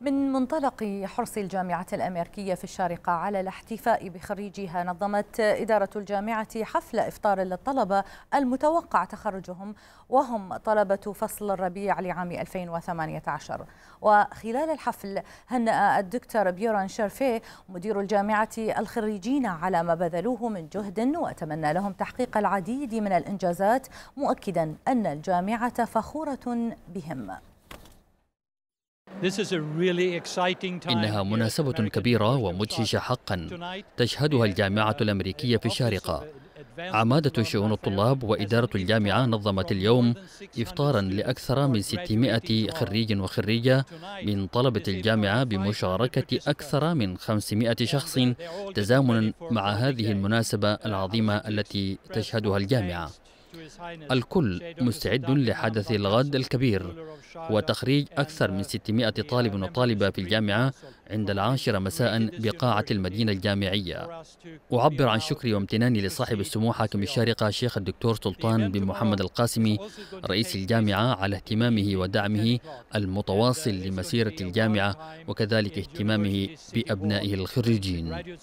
من منطلق حرص الجامعة الأمريكية في الشارقة على الاحتفاء بخريجها نظمت إدارة الجامعة حفل إفطار للطلبة المتوقع تخرجهم وهم طلبة فصل الربيع لعام 2018 وخلال الحفل هنأ الدكتور بيوران شرفي مدير الجامعة الخريجين على ما بذلوه من جهد وتمنى لهم تحقيق العديد من الإنجازات مؤكدا أن الجامعة فخورة بهم إنها مناسبة كبيرة ومدهشة حقا تشهدها الجامعة الأمريكية في الشارقة عمادة شؤون الطلاب وإدارة الجامعة نظمت اليوم إفطارا لأكثر من 600 خريج وخريجة من طلبة الجامعة بمشاركة أكثر من 500 شخص تزامنا مع هذه المناسبة العظيمة التي تشهدها الجامعة الكل مستعد لحدث الغد الكبير وتخريج أكثر من 600 طالب وطالبة في الجامعة عند العاشرة مساء بقاعة المدينة الجامعية أعبر عن شكري وامتناني لصاحب السمو حاكم الشارقة شيخ الدكتور سلطان بن محمد القاسمي رئيس الجامعة على اهتمامه ودعمه المتواصل لمسيرة الجامعة وكذلك اهتمامه بأبنائه الخريجين